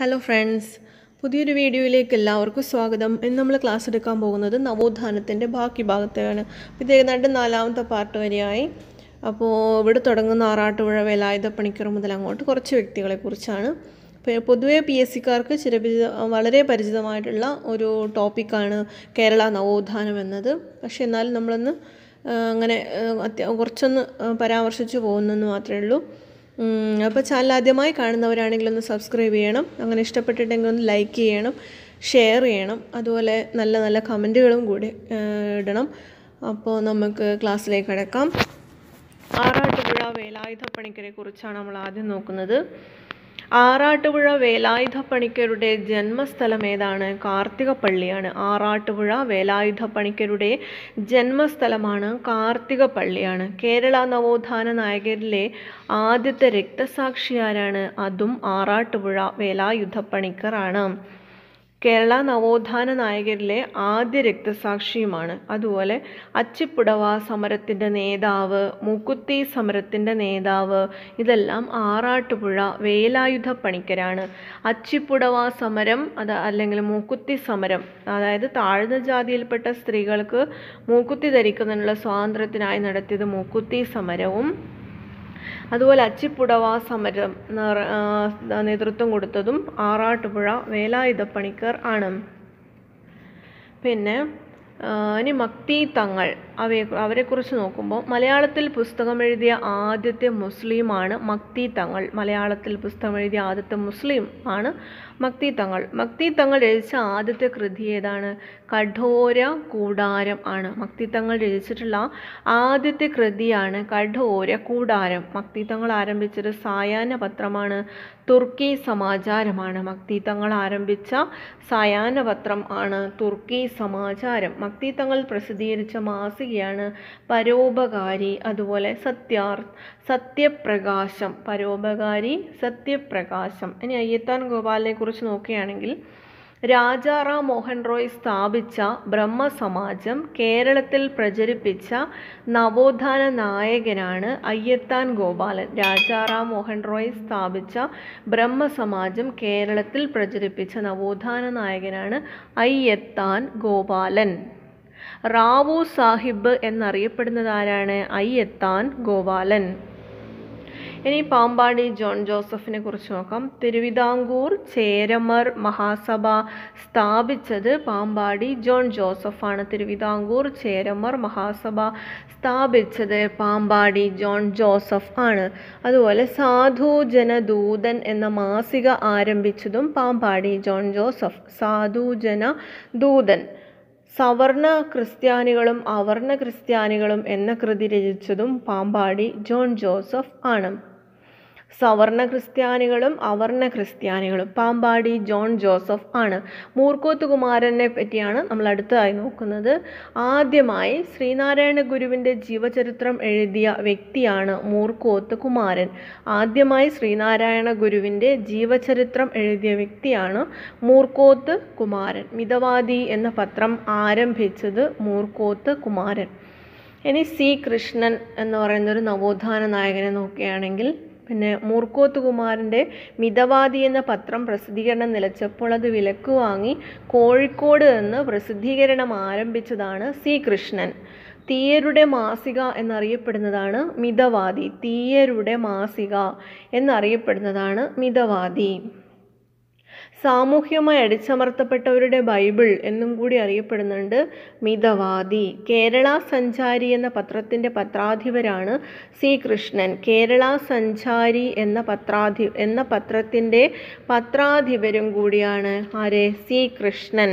hello friends പുതിയൊരു വീഡിയോയിലേക്ക് എല്ലാവർക്കും സ്വാഗതം ഇന്ന് നമ്മൾ ക്ലാസ് എടുക്കാൻ പോകുന്നത് നവോത്ഥാനത്തിൻ്റെ ബാക്കി ഭാഗത്തെയാണ് ഇത് ഏതാണ്ട് നാലാമത്തെ പാർട്ട് വരെയായി അപ്പോൾ ഇവിടെ തുടങ്ങുന്ന ആറാട്ടുപുഴ വേലായുധ പണിക്കർ മുതൽ അങ്ങോട്ട് കുറച്ച് വ്യക്തികളെക്കുറിച്ചാണ് പൊതുവെ പി എസ് സിക്കാർക്ക് ചിരപരിചിത വളരെ പരിചിതമായിട്ടുള്ള ഒരു ടോപ്പിക്കാണ് കേരള നവോത്ഥാനം എന്നത് പക്ഷേ എന്നാലും നമ്മളൊന്ന് അങ്ങനെ കുറച്ചൊന്ന് പരാമർശിച്ചു പോകുന്നെന്ന് മാത്രമേ ഉള്ളൂ അപ്പോൾ ചാനൽ ആദ്യമായി കാണുന്നവരാണെങ്കിൽ ഒന്ന് സബ്സ്ക്രൈബ് ചെയ്യണം അങ്ങനെ ഇഷ്ടപ്പെട്ടിട്ടെങ്കിൽ ഒന്ന് ലൈക്ക് ചെയ്യണം ഷെയർ ചെയ്യണം അതുപോലെ നല്ല നല്ല കമൻറ്റുകളും കൂടി ഇടണം അപ്പോൾ നമുക്ക് ക്ലാസ്സിലേക്ക് കിടക്കാം ആറാട്ടുപുഴ വേലായുധ പണിക്കരെ കുറിച്ചാണ് നമ്മൾ ആദ്യം നോക്കുന്നത് ആറാട്ടുപുഴ പണിക്കരുടെ ജന്മസ്ഥലം ഏതാണ് പള്ളിയാണ് ആറാട്ടുപുഴ പണിക്കരുടെ ജന്മസ്ഥലമാണ് പള്ളിയാണ് കേരള നവോത്ഥാന നായകരിലെ ആദ്യത്തെ രക്തസാക്ഷി ആരാണ് അതും ആറാട്ടുപുഴ പണിക്കറാണ് കേരള നവോത്ഥാന നായകരിലെ ആദ്യ രക്തസാക്ഷിയുമാണ് അതുപോലെ അച്ചിപ്പുടവ സമരത്തിൻ്റെ നേതാവ് മൂക്കുത്തി സമരത്തിൻ്റെ നേതാവ് ഇതെല്ലാം ആറാട്ടുപുഴ വേലായുധ പണിക്കരാണ് അച്ചിപ്പുടവ സമരം അത് അല്ലെങ്കിൽ മൂക്കുത്തി സമരം അതായത് താഴ്ന്ന ജാതിയിൽപ്പെട്ട സ്ത്രീകൾക്ക് മൂക്കുത്തി ധരിക്കുന്നതിനുള്ള സ്വാതന്ത്ര്യത്തിനായി നടത്തിയത് മൂക്കുത്തി സമരവും അതുപോലെ അച്ചിപ്പുടവ സമരം നേതൃത്വം കൊടുത്തതും ആറാട്ടുപുഴ വേലായുധ പണിക്കർ ആണ് പിന്നെ ഇനി മക്തി തങ്ങൾ അവയെ അവരെക്കുറിച്ച് നോക്കുമ്പോൾ മലയാളത്തിൽ പുസ്തകം എഴുതിയ ആദ്യത്തെ മുസ്ലിമാണ് മക്തി തങ്ങൾ മലയാളത്തിൽ എഴുതിയ ആദ്യത്തെ മുസ്ലിം ആണ് മക്തി തങ്ങൾ മക്തി തങ്ങൾ രചിച്ച ആദ്യത്തെ കൃതി ഏതാണ് കഠോര കൂടാരം ആണ് മക്തി തങ്ങൾ രചിച്ചിട്ടുള്ള ആദ്യത്തെ കൃതിയാണ് കഠോര കൂടാരം മക്തി തങ്ങൾ ആരംഭിച്ചൊരു സായാഹ്ന പത്രമാണ് തുർക്കി സമാചാരമാണ് മക്തി തങ്ങൾ ആരംഭിച്ച സായാഹ്ന പത്രം ആണ് തുർക്കി സമാചാരം ഭക്തി തങ്ങൾ പ്രസിദ്ധീകരിച്ച മാസികയാണ് പരോപകാരി അതുപോലെ സത്യാർത്ഥ സത്യപ്രകാശം പരോപകാരി സത്യപ്രകാശം ഇനി അയ്യത്താൻ ഗോപാലിനെ കുറിച്ച് നോക്കുകയാണെങ്കിൽ രാജാറാം മോഹൻ റോയ് സ്ഥാപിച്ച ബ്രഹ്മസമാജം കേരളത്തിൽ പ്രചരിപ്പിച്ച നവോത്ഥാന നായകനാണ് അയ്യത്താൻ ഗോപാലൻ രാജാറാം മോഹൻ റോയ് സ്ഥാപിച്ച ബ്രഹ്മസമാജം കേരളത്തിൽ പ്രചരിപ്പിച്ച നവോത്ഥാന നായകനാണ് അയ്യത്താൻ ഗോപാലൻ റാവു സാഹിബ് എന്നറിയപ്പെടുന്നത് ആരാണ് അയ്യത്താൻ ഗോപാലൻ ഇനി പാമ്പാടി ജോൺ ജോസഫിനെ കുറിച്ച് നോക്കാം തിരുവിതാംകൂർ ചേരമർ മഹാസഭ സ്ഥാപിച്ചത് പാമ്പാടി ജോൺ ജോസഫാണ് തിരുവിതാംകൂർ ചേരമർ മഹാസഭ സ്ഥാപിച്ചത് പാമ്പാടി ജോൺ ജോസഫ് ആണ് അതുപോലെ സാധു ജനദൂതൻ എന്ന മാസിക ആരംഭിച്ചതും പാമ്പാടി ജോൺ ജോസഫ് സാധു ജന ദൂതൻ സവർണ ക്രിസ്ത്യാനികളും അവർണ ക്രിസ്ത്യാനികളും എന്ന കൃതി രചിച്ചതും പാമ്പാടി ജോൺ ജോസഫ് ആണ് സവർണ ക്രിസ്ത്യാനികളും അവർണ ക്രിസ്ത്യാനികളും പാമ്പാടി ജോൺ ജോസഫ് ആണ് മൂർക്കോത്ത് കുമാരനെ പറ്റിയാണ് നമ്മൾ അടുത്തതായി നോക്കുന്നത് ആദ്യമായി ശ്രീനാരായണ ഗുരുവിൻ്റെ ജീവചരിത്രം എഴുതിയ വ്യക്തിയാണ് മൂർക്കോത്ത് കുമാരൻ ആദ്യമായി ശ്രീനാരായണ ഗുരുവിൻ്റെ ജീവചരിത്രം എഴുതിയ വ്യക്തിയാണ് മൂർക്കോത്ത് കുമാരൻ മിതവാദി എന്ന പത്രം ആരംഭിച്ചത് മൂർക്കോത്ത് കുമാരൻ ഇനി സി കൃഷ്ണൻ എന്ന് പറയുന്ന ഒരു നവോത്ഥാന നായകനെ നോക്കുകയാണെങ്കിൽ പിന്നെ മൂർക്കോത്ത് കുമാറിൻ്റെ മിതവാദി എന്ന പത്രം പ്രസിദ്ധീകരണം നിലച്ചപ്പോൾ അത് വിലക്ക് വാങ്ങി കോഴിക്കോട് നിന്ന് പ്രസിദ്ധീകരണം ആരംഭിച്ചതാണ് സി കൃഷ്ണൻ തീയരുടെ മാസിക എന്നറിയപ്പെടുന്നതാണ് മിതവാദി തീയരുടെ മാസിക എന്നറിയപ്പെടുന്നതാണ് മിതവാദി സാമൂഹ്യമായി അടിച്ചമർത്തപ്പെട്ടവരുടെ ബൈബിൾ എന്നും കൂടി അറിയപ്പെടുന്നുണ്ട് മിതവാദി കേരള സഞ്ചാരി എന്ന പത്രത്തിൻ്റെ പത്രാധിപരാണ് സി കൃഷ്ണൻ കേരള സഞ്ചാരി എന്ന പത്രാധി എന്ന പത്രത്തിൻ്റെ പത്രാധിപരും കൂടിയാണ് ആരെ സി കൃഷ്ണൻ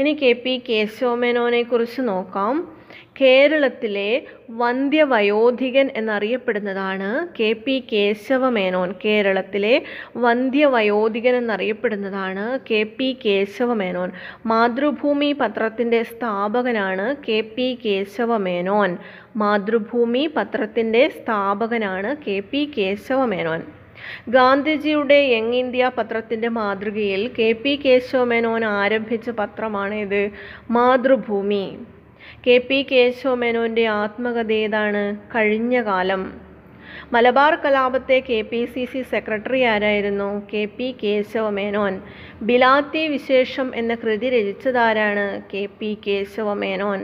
ഇനി കെ പി കുറിച്ച് നോക്കാം കേരളത്തിലെ വന്ധ്യവയോധികൻ എന്നറിയപ്പെടുന്നതാണ് കെ പി കേശവമേനോൻ കേരളത്തിലെ വന്ധ്യവയോധികൻ എന്നറിയപ്പെടുന്നതാണ് കെ പി കേശവമേനോൻ മാതൃഭൂമി പത്രത്തിൻ്റെ സ്ഥാപകനാണ് കെ പി കേശവമേനോൻ മാതൃഭൂമി പത്രത്തിൻ്റെ സ്ഥാപകനാണ് കെ പി കേശവമേനോൻ ഗാന്ധിജിയുടെ യങ് ഇന്ത്യ പത്രത്തിൻ്റെ മാതൃകയിൽ കെ പി കേശവമേനോൻ ആരംഭിച്ച പത്രമാണ് ഇത് മാതൃഭൂമി കെ പി കേശവമേനോൻ്റെ ആത്മകഥ ഏതാണ് കഴിഞ്ഞ കാലം മലബാർ കലാപത്തെ K P C C secretary ആരായിരുന്നു കെ പി കേശവമേനോൻ ബിലാത്തി വിശേഷം എന്ന കൃതി രചിച്ചതാരാണ് കെ പി കേശവമേനോൻ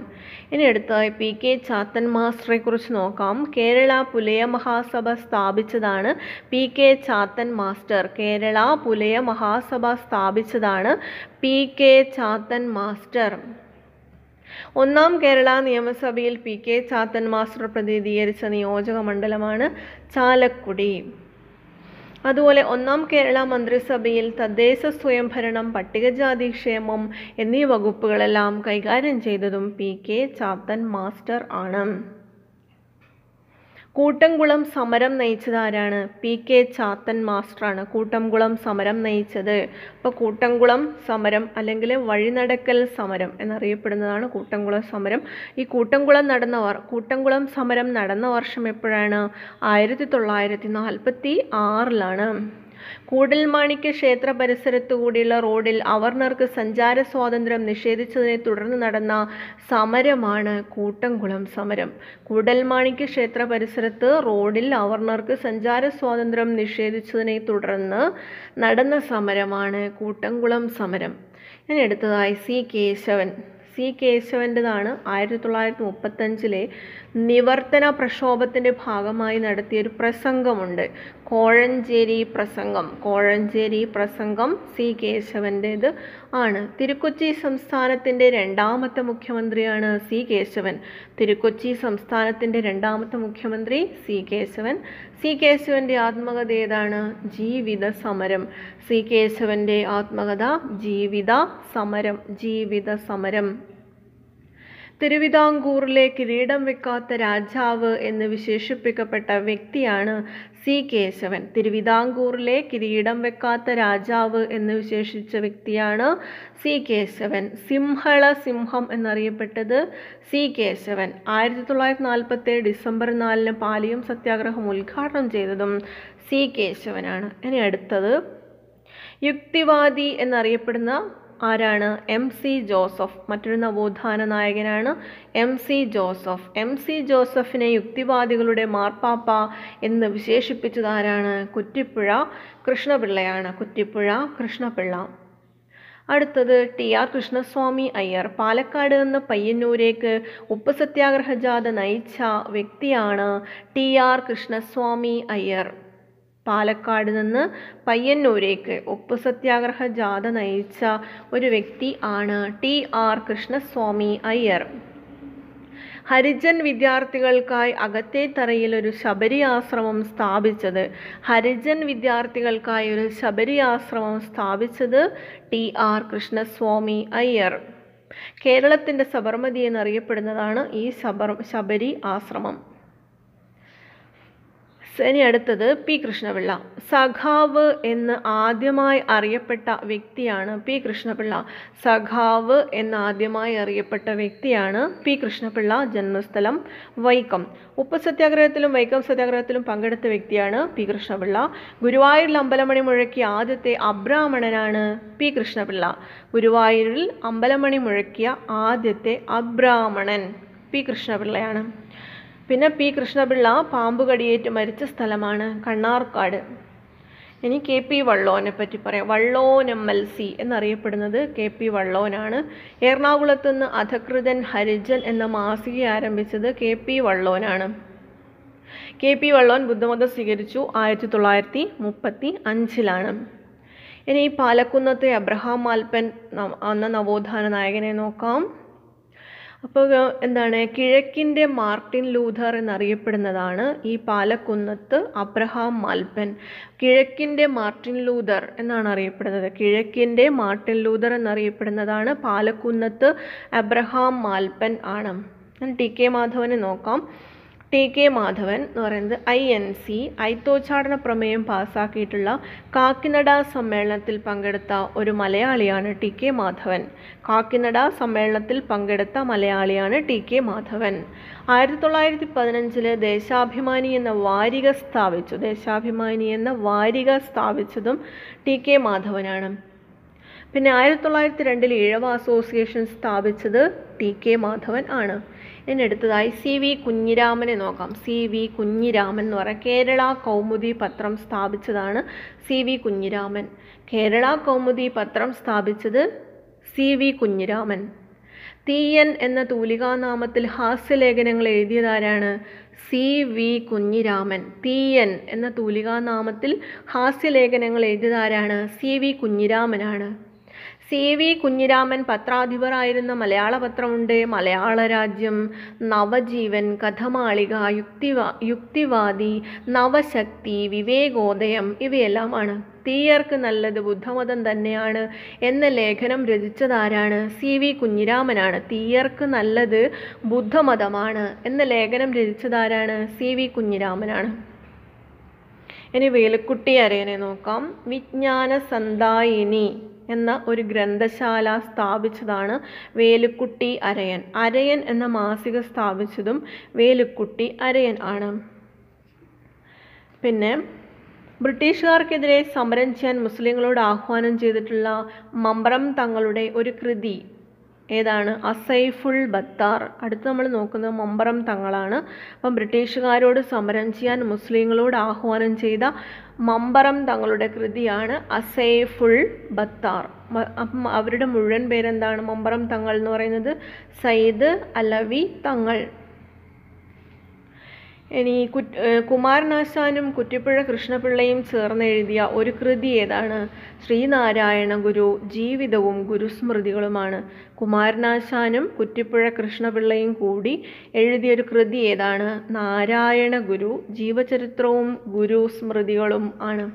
ഇനി അടുത്ത പി കെ ചാത്തൻ മാസ്റ്ററെക്കുറിച്ച് നോക്കാം കേരള പുലയ മഹാസഭ സ്ഥാപിച്ചതാണ് P K Chathan master Kerala Pulaya Mahasabha സ്ഥാപിച്ചതാണ് പി കെ ചാത്തൻ മാസ്റ്റർ ഒന്നാം കേരള നിയമസഭയിൽ പി കെ ചാത്തൻ മാസ്റ്റർ പ്രതിനിധീകരിച്ച നിയോജക മണ്ഡലമാണ് ചാലക്കുടി അതുപോലെ ഒന്നാം കേരള മന്ത്രിസഭയിൽ തദ്ദേശ സ്വയംഭരണം പട്ടികജാതി ക്ഷേമം എന്നീ വകുപ്പുകളെല്ലാം കൈകാര്യം ചെയ്തതും പി കെ ചാത്തൻ മാസ്റ്റർ ആണ് കൂട്ടംകുളം സമരം നയിച്ചത് ആരാണ് പി കെ ചാത്തൻ മാസ്റ്ററാണ് കൂട്ടംകുളം സമരം നയിച്ചത് അപ്പോൾ കൂട്ടംകുളം സമരം അല്ലെങ്കിൽ വഴിനടക്കൽ സമരം എന്നറിയപ്പെടുന്നതാണ് കൂട്ടംകുളം സമരം ഈ കൂട്ടംകുളം നടന്ന കൂട്ടംകുളം സമരം നടന്ന വർഷം എപ്പോഴാണ് ആയിരത്തി തൊള്ളായിരത്തി നാൽപ്പത്തി ആറിലാണ് കൂടൽമാണിക്യ ക്ഷേത്ര പരിസരത്തു കൂടിയുള്ള റോഡിൽ അവർണർക്ക് സഞ്ചാര സ്വാതന്ത്ര്യം നിഷേധിച്ചതിനെ തുടർന്ന് നടന്ന സമരമാണ് കൂട്ടംകുളം സമരം കൂടൽമാണിക്യ ക്ഷേത്ര പരിസരത്ത് റോഡിൽ അവർണർക്ക് സഞ്ചാര സ്വാതന്ത്ര്യം നിഷേധിച്ചതിനെ തുടർന്ന് നടന്ന സമരമാണ് കൂട്ടംകുളം സമരം ഞാൻ എടുത്തതായി സി കേശവൻ സി കേശവൻ്റെതാണ് ആയിരത്തി തൊള്ളായിരത്തി മുപ്പത്തഞ്ചിലെ നിവർത്തന പ്രക്ഷോഭത്തിൻ്റെ ഭാഗമായി നടത്തിയൊരു പ്രസംഗമുണ്ട് കോഴഞ്ചേരി പ്രസംഗം കോഴഞ്ചേരി പ്രസംഗം സി കേശവൻ്റേത് ആണ് തിരുക്കൊച്ചി സംസ്ഥാനത്തിൻ്റെ രണ്ടാമത്തെ മുഖ്യമന്ത്രിയാണ് സി കേശവൻ തിരുക്കൊച്ചി സംസ്ഥാനത്തിൻ്റെ രണ്ടാമത്തെ മുഖ്യമന്ത്രി സി കേശവൻ സി കേശവൻ്റെ ആത്മകഥ ഏതാണ് ജീവിത സമരം സി കേശവൻ്റെ ആത്മകഥ ജീവിത സമരം ജീവിത സമരം തിരുവിതാംകൂറിലെ കിരീടം വെക്കാത്ത രാജാവ് എന്ന് വിശേഷിപ്പിക്കപ്പെട്ട വ്യക്തിയാണ് സി കേശവൻ തിരുവിതാംകൂറിലെ കിരീടം വെക്കാത്ത രാജാവ് എന്ന് വിശേഷിച്ച വ്യക്തിയാണ് സി കേശവൻ സിംഹള സിംഹം എന്നറിയപ്പെട്ടത് സി കേശവൻ ആയിരത്തി തൊള്ളായിരത്തി നാൽപ്പത്തേഴ് ഡിസംബർ നാലിന് പാലിയം സത്യാഗ്രഹം ഉദ്ഘാടനം ചെയ്തതും സി കേശവനാണ് ഇനി അടുത്തത് യുക്തിവാദി എന്നറിയപ്പെടുന്ന ആരാണ് എം സി ജോസഫ് മറ്റൊരു നവോത്ഥാന നായകനാണ് M C Joseph M C ജോസഫിനെ യുക്തിവാദികളുടെ മാർപ്പാപ്പ എന്ന് വിശേഷിപ്പിച്ചത് ആരാണ് കുറ്റിപ്പുഴ കൃഷ്ണപിള്ളയാണ് കുറ്റിപ്പുഴ കൃഷ്ണപിള്ള അടുത്തത് ടി ആർ കൃഷ്ണസ്വാമി അയ്യർ പാലക്കാട് നിന്ന് പയ്യന്നൂരേക്ക് ഉപ്പ് സത്യാഗ്രഹജാഥ നയിച്ച വ്യക്തിയാണ് ടി ആർ കൃഷ്ണസ്വാമി അയ്യർ പാലക്കാട് നിന്ന് പയ്യന്നൂരേക്ക് ഉപ്പ് സത്യാഗ്രഹ ജാഥ നയിച്ച ഒരു വ്യക്തി ആണ് ടി ആർ കൃഷ്ണസ്വാമി അയ്യർ ഹരിജൻ വിദ്യാർത്ഥികൾക്കായി തറയിൽ ഒരു ശബരി ആശ്രമം സ്ഥാപിച്ചത് ഹരിജൻ വിദ്യാർത്ഥികൾക്കായി ഒരു ശബരി ആശ്രമം സ്ഥാപിച്ചത് ടി ആർ കൃഷ്ണസ്വാമി അയ്യർ കേരളത്തിൻ്റെ സബർമതി എന്നറിയപ്പെടുന്നതാണ് ഈ ശബർ ശബരി ആശ്രമം ഇനി അടുത്തത് പി കൃഷ്ണപിള്ള സഖാവ് എന്ന് ആദ്യമായി അറിയപ്പെട്ട വ്യക്തിയാണ് പി കൃഷ്ണപിള്ള സഖാവ് എന്ന് ആദ്യമായി അറിയപ്പെട്ട വ്യക്തിയാണ് പി കൃഷ്ണപിള്ള ജന്മസ്ഥലം വൈക്കം ഉപ്പ് സത്യാഗ്രഹത്തിലും വൈക്കം സത്യാഗ്രഹത്തിലും പങ്കെടുത്ത വ്യക്തിയാണ് പി കൃഷ്ണപിള്ള ഗുരുവായൂരിൽ അമ്പലമണി മുഴക്കിയ ആദ്യത്തെ അബ്രാഹ്മണനാണ് പി കൃഷ്ണപിള്ള ഗുരുവായൂരിൽ അമ്പലമണി മുഴക്കിയ ആദ്യത്തെ അബ്രാഹ്മണൻ പി കൃഷ്ണപിള്ളയാണ് പിന്നെ പി കൃഷ്ണപിള്ള പാമ്പ് കടിയേറ്റ് മരിച്ച സ്ഥലമാണ് കണ്ണാർക്കാട് ഇനി കെ പി വള്ളോനെ പറ്റി പറയാം വള്ളോൻ എം എൽ സി എന്നറിയപ്പെടുന്നത് കെ പി വള്ളോനാണ് എറണാകുളത്ത് നിന്ന് അധകൃതൻ ഹരിജൻ എന്ന മാസിക ആരംഭിച്ചത് കെ പി വള്ളോനാണ് കെ പി വള്ളോൻ ബുദ്ധമതം സ്വീകരിച്ചു ആയിരത്തി തൊള്ളായിരത്തി മുപ്പത്തി അഞ്ചിലാണ് ഇനി പാലക്കുന്നത്തെ അബ്രഹാം മാൽപ്പൻ എന്ന നവോത്ഥാന നായകനെ നോക്കാം അപ്പോൾ എന്താണ് കിഴക്കിൻ്റെ മാർട്ടിൻ ലൂഥർ എന്നറിയപ്പെടുന്നതാണ് ഈ പാലക്കുന്നത്ത് അബ്രഹാം മാൽപ്പൻ കിഴക്കിൻ്റെ മാർട്ടിൻ ലൂഥർ എന്നാണ് അറിയപ്പെടുന്നത് കിഴക്കിൻ്റെ മാർട്ടിൻ ലൂഥർ എന്നറിയപ്പെടുന്നതാണ് പാലക്കുന്നത്ത് അബ്രഹാം മാൽപ്പൻ ആണ് ടി കെ മാധവനെ നോക്കാം ടി കെ മാധവൻ എന്ന് പറയുന്നത് ഐ എൻ സി ഐത്തോച്ചാടന പ്രമേയം പാസ്സാക്കിയിട്ടുള്ള കാക്കിനട സമ്മേളനത്തിൽ പങ്കെടുത്ത ഒരു മലയാളിയാണ് ടി കെ മാധവൻ കാക്കിനട സമ്മേളനത്തിൽ പങ്കെടുത്ത മലയാളിയാണ് ടി കെ മാധവൻ ആയിരത്തി തൊള്ളായിരത്തി പതിനഞ്ചില് ദേശാഭിമാനി എന്ന വാരിക സ്ഥാപിച്ചു ദേശാഭിമാനി എന്ന വാരിക സ്ഥാപിച്ചതും ടി കെ മാധവനാണ് പിന്നെ ആയിരത്തി തൊള്ളായിരത്തി രണ്ടിൽ ഇഴവ അസോസിയേഷൻ സ്ഥാപിച്ചത് ടി കെ മാധവൻ ആണ് ഇനി അടുത്തതായി സി വി കുഞ്ഞിരാമനെ നോക്കാം സി വി കുഞ്ഞിരാമൻ എന്ന് പറയാം കേരള കൗമുദി പത്രം സ്ഥാപിച്ചതാണ് സി വി കുഞ്ഞിരാമൻ കേരള കൗമുദി പത്രം സ്ഥാപിച്ചത് സി വി കുഞ്ഞിരാമൻ തീയൻ എന്ന തൂലികാനാമത്തിൽ ഹാസ്യലേഖനങ്ങൾ എഴുതിയതാരാണ് സി വി കുഞ്ഞിരാമൻ തീയൻ എന്ന തൂലികാനാമത്തിൽ ഹാസ്യലേഖനങ്ങൾ എഴുതിയതാരാണ് സി വി കുഞ്ഞിരാമനാണ് സി വി കുഞ്ഞിരാമൻ പത്രാധിപരായിരുന്ന മലയാള പത്രമുണ്ട് മലയാള രാജ്യം നവജീവൻ കഥമാളിക യുക്തിവാ യുക്തിവാദി നവശക്തി വിവേകോദയം ഇവയെല്ലാമാണ് തീയർക്ക് നല്ലത് ബുദ്ധമതം തന്നെയാണ് എന്ന ലേഖനം രചിച്ചതാരാണ് സി വി കുഞ്ഞിരാമനാണ് തീയർക്ക് നല്ലത് ബുദ്ധമതമാണ് എന്ന ലേഖനം രചിച്ചതാരാണ് സി വി കുഞ്ഞിരാമനാണ് ഇനി വേലുക്കുട്ടി അരയനെ നോക്കാം വിജ്ഞാന സന്തായിനി എന്ന ഒരു ഗ്രന്ഥശാല സ്ഥാപിച്ചതാണ് വേലുക്കുട്ടി അരയൻ അരയൻ എന്ന മാസിക സ്ഥാപിച്ചതും വേലുക്കുട്ടി അരയൻ ആണ് പിന്നെ ബ്രിട്ടീഷുകാർക്കെതിരെ സമരം ചെയ്യാൻ മുസ്ലിങ്ങളോട് ആഹ്വാനം ചെയ്തിട്ടുള്ള മമ്പ്രം തങ്ങളുടെ ഒരു കൃതി ഏതാണ് അസൈഫുൾ ബത്താർ അടുത്ത് നമ്മൾ നോക്കുന്നത് മമ്പറം തങ്ങളാണ് അപ്പം ബ്രിട്ടീഷുകാരോട് സമരം ചെയ്യാൻ മുസ്ലിങ്ങളോട് ആഹ്വാനം ചെയ്ത മമ്പറം തങ്ങളുടെ കൃതിയാണ് അസൈഫുൾ ബത്താർ അപ്പം അവരുടെ മുഴുവൻ പേരെന്താണ് മമ്പറം തങ്ങൾ എന്ന് പറയുന്നത് സയ്യിദ് അലവി തങ്ങൾ ഇനി കുമാരനാശാനും കുറ്റിപ്പുഴ കൃഷ്ണപിള്ളയും ചേർന്നെഴുതിയ ഒരു കൃതി ഏതാണ് ശ്രീനാരായണ ഗുരു ജീവിതവും ഗുരുസ്മൃതികളുമാണ് കുമാരനാശാനും കുറ്റിപ്പുഴ കൃഷ്ണപിള്ളയും കൂടി എഴുതിയ ഒരു കൃതി ഏതാണ് നാരായണ ഗുരു ജീവചരിത്രവും ഗുരുസ്മൃതികളും ആണ്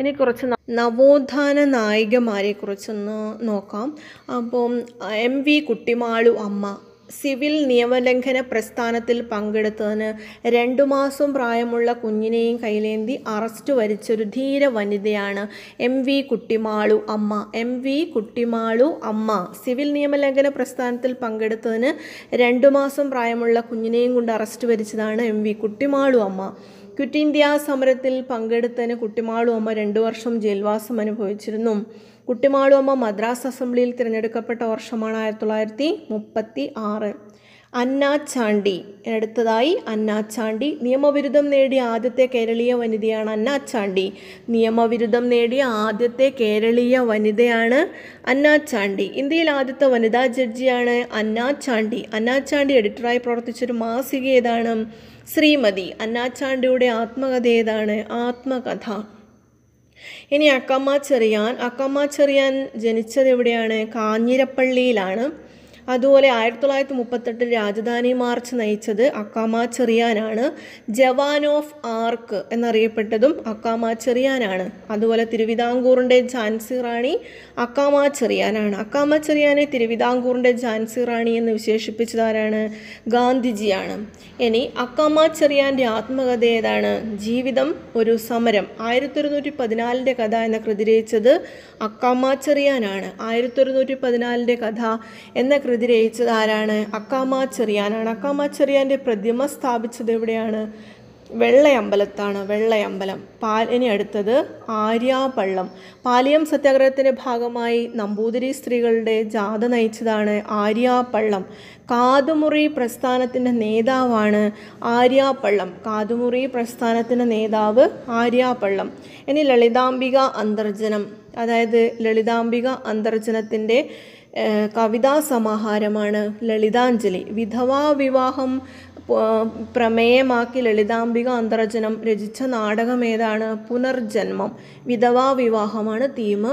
ഇനി കുറച്ച് നവോത്ഥാന നായികമാരെ കുറിച്ചൊന്ന് നോക്കാം അപ്പം എം വി കുട്ടിമാളു അമ്മ സിവിൽ നിയമലംഘന പ്രസ്ഥാനത്തിൽ പങ്കെടുത്തതിന് രണ്ടു മാസം പ്രായമുള്ള കുഞ്ഞിനെയും കൈലേന്തി അറസ്റ്റ് വരിച്ചൊരു ധീര വനിതയാണ് എം വി കുട്ടിമാളു അമ്മ എം വി കുട്ടിമാളു അമ്മ സിവിൽ നിയമലംഘന പ്രസ്ഥാനത്തിൽ പങ്കെടുത്തതിന് രണ്ടു മാസം പ്രായമുള്ള കുഞ്ഞിനെയും കൊണ്ട് അറസ്റ്റ് വരിച്ചതാണ് M V Kuttimalu Amma Quit India സമരത്തിൽ പങ്കെടുത്തതിന് കുട്ടിമാളു അമ്മ രണ്ടു വർഷം ജയിൽവാസം അനുഭവിച്ചിരുന്നു കുട്ടിമാളു അമ്മ മദ്രാസ് അസംബ്ലിയിൽ തിരഞ്ഞെടുക്കപ്പെട്ട വർഷമാണ് ആയിരത്തി തൊള്ളായിരത്തി മുപ്പത്തി ആറ് അന്നാച്ചാണ്ടി അടുത്തതായി അന്നാച്ചാണ്ടി നിയമവിരുദ്ധം നേടിയ ആദ്യത്തെ കേരളീയ വനിതയാണ് അന്നാച്ചാണ്ടി നിയമവിരുദ്ധം നേടിയ ആദ്യത്തെ കേരളീയ വനിതയാണ് അന്നാച്ചാണ്ടി ഇന്ത്യയിൽ ആദ്യത്തെ വനിതാ ജഡ്ജിയാണ് അന്നാച്ചാണ്ടി അന്നാച്ചാണ്ടി എഡിറ്ററായി പ്രവർത്തിച്ചൊരു മാസിക ഏതാണ് ശ്രീമതി അന്നാച്ചാണ്ടിയുടെ ആത്മകഥ ഏതാണ് ആത്മകഥ ഇനി അക്കമ്മ ചെറിയാൻ അക്കമ്മ ചെറിയാൻ ജനിച്ചത് എവിടെയാണ് കാഞ്ഞിരപ്പള്ളിയിലാണ് അതുപോലെ ആയിരത്തി തൊള്ളായിരത്തി മുപ്പത്തെട്ടിൽ രാജധാനി മാർച്ച് നയിച്ചത് അക്കാമ ചെറിയാനാണ് ജവാൻ ഓഫ് ആർക്ക് എന്നറിയപ്പെട്ടതും അക്കാമ ചെറിയാനാണ് അതുപോലെ തിരുവിതാംകൂറിൻ്റെ ഝാൻസി റാണി അക്കാമ ചെറിയാനാണ് അക്കാമ ചെറിയാനെ തിരുവിതാംകൂറിൻ്റെ ഝാൻസി റാണി എന്ന് വിശേഷിപ്പിച്ചത് ആരാണ് ഗാന്ധിജിയാണ് ഇനി അക്കാമ ചെറിയാൻ്റെ ആത്മകഥ ഏതാണ് ജീവിതം ഒരു സമരം ആയിരത്തി ഒരുന്നൂറ്റി പതിനാലിൻ്റെ കഥ എന്ന കൃതി രചിച്ചത് അക്കാമ ചെറിയാനാണ് ആയിരത്തി ഒരുന്നൂറ്റി പതിനാലിൻ്റെ കഥ എന്ന കൃതി കൃതി രചിച്ചത് ആരാണ് അക്കാമ ചെറിയാനാണ് അക്കാമ ചെറിയാൻ്റെ പ്രതിമ സ്ഥാപിച്ചത് എവിടെയാണ് വെള്ളയമ്പലത്താണ് വെള്ളയമ്പലം പാലിന് അടുത്തത് ആര്യാപള്ളം പാലിയം സത്യാഗ്രഹത്തിൻ്റെ ഭാഗമായി നമ്പൂതിരി സ്ത്രീകളുടെ ജാഥ നയിച്ചതാണ് ആര്യാപള്ളം കാതുമുറി പ്രസ്ഥാനത്തിൻ്റെ നേതാവാണ് ആര്യാപള്ളം കാതുമുറി പ്രസ്ഥാനത്തിൻ്റെ നേതാവ് ആര്യാപള്ളം ഇനി ലളിതാംബിക അന്തർജനം അതായത് ലളിതാംബിക അന്തർജനത്തിൻ്റെ കവിതാ സമാഹാരമാണ് ലളിതാഞ്ജലി വിധവാ വിവാഹം പ്രമേയമാക്കി ലളിതാംബിക അന്തർജനം രചിച്ച നാടകം ഏതാണ് പുനർജന്മം വിധവാ വിവാഹമാണ് തീം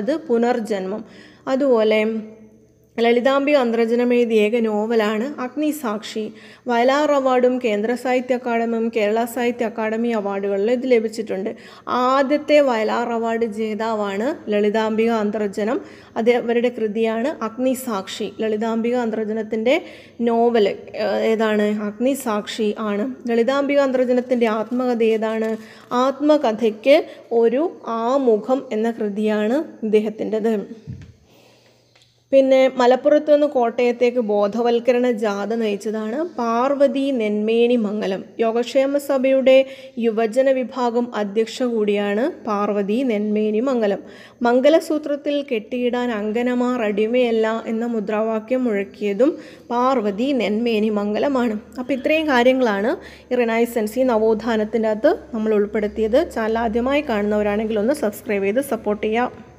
അത് പുനർജന്മം അതുപോലെ ലളിതാംബിക എഴുതിയ ഏക നോവലാണ് അഗ്നിസാക്ഷി വയലാർ അവാർഡും കേന്ദ്ര സാഹിത്യ അക്കാദമിയും കേരള സാഹിത്യ അക്കാദമി അവാർഡുകളിലും ഇത് ലഭിച്ചിട്ടുണ്ട് ആദ്യത്തെ വയലാർ അവാർഡ് ജേതാവാണ് ലളിതാംബിക അന്തർജനം അത് അവരുടെ കൃതിയാണ് അഗ്നിസാക്ഷി ലളിതാംബിക അന്തർജനത്തിൻ്റെ നോവൽ ഏതാണ് അഗ്നിസാക്ഷി ആണ് ലളിതാംബിക അന്തർജനത്തിൻ്റെ ആത്മകഥ ഏതാണ് ആത്മകഥയ്ക്ക് ഒരു ആമുഖം എന്ന കൃതിയാണ് ഇദ്ദേഹത്തിൻ്റെത് പിന്നെ മലപ്പുറത്ത് നിന്ന് കോട്ടയത്തേക്ക് ബോധവൽക്കരണ ജാഥ നയിച്ചതാണ് പാർവതി നെന്മേനി മംഗലം യോഗക്ഷേമ സഭയുടെ യുവജന വിഭാഗം അധ്യക്ഷ കൂടിയാണ് പാർവതി നെന്മേനി മംഗലം മംഗലസൂത്രത്തിൽ കെട്ടിയിടാൻ അങ്കനമാർ അടിമയല്ല എന്ന മുദ്രാവാക്യം മുഴക്കിയതും പാർവതി നെന്മേനി മംഗലമാണ് അപ്പോൾ ഇത്രയും കാര്യങ്ങളാണ് ഈ റിനൈസൻസ് ഈ നവോത്ഥാനത്തിൻ്റെ അകത്ത് നമ്മൾ ഉൾപ്പെടുത്തിയത് ചാനൽ ആദ്യമായി കാണുന്നവരാണെങ്കിൽ ഒന്ന് സബ്സ്ക്രൈബ് ചെയ്ത് സപ്പോർട്ട് ചെയ്യാം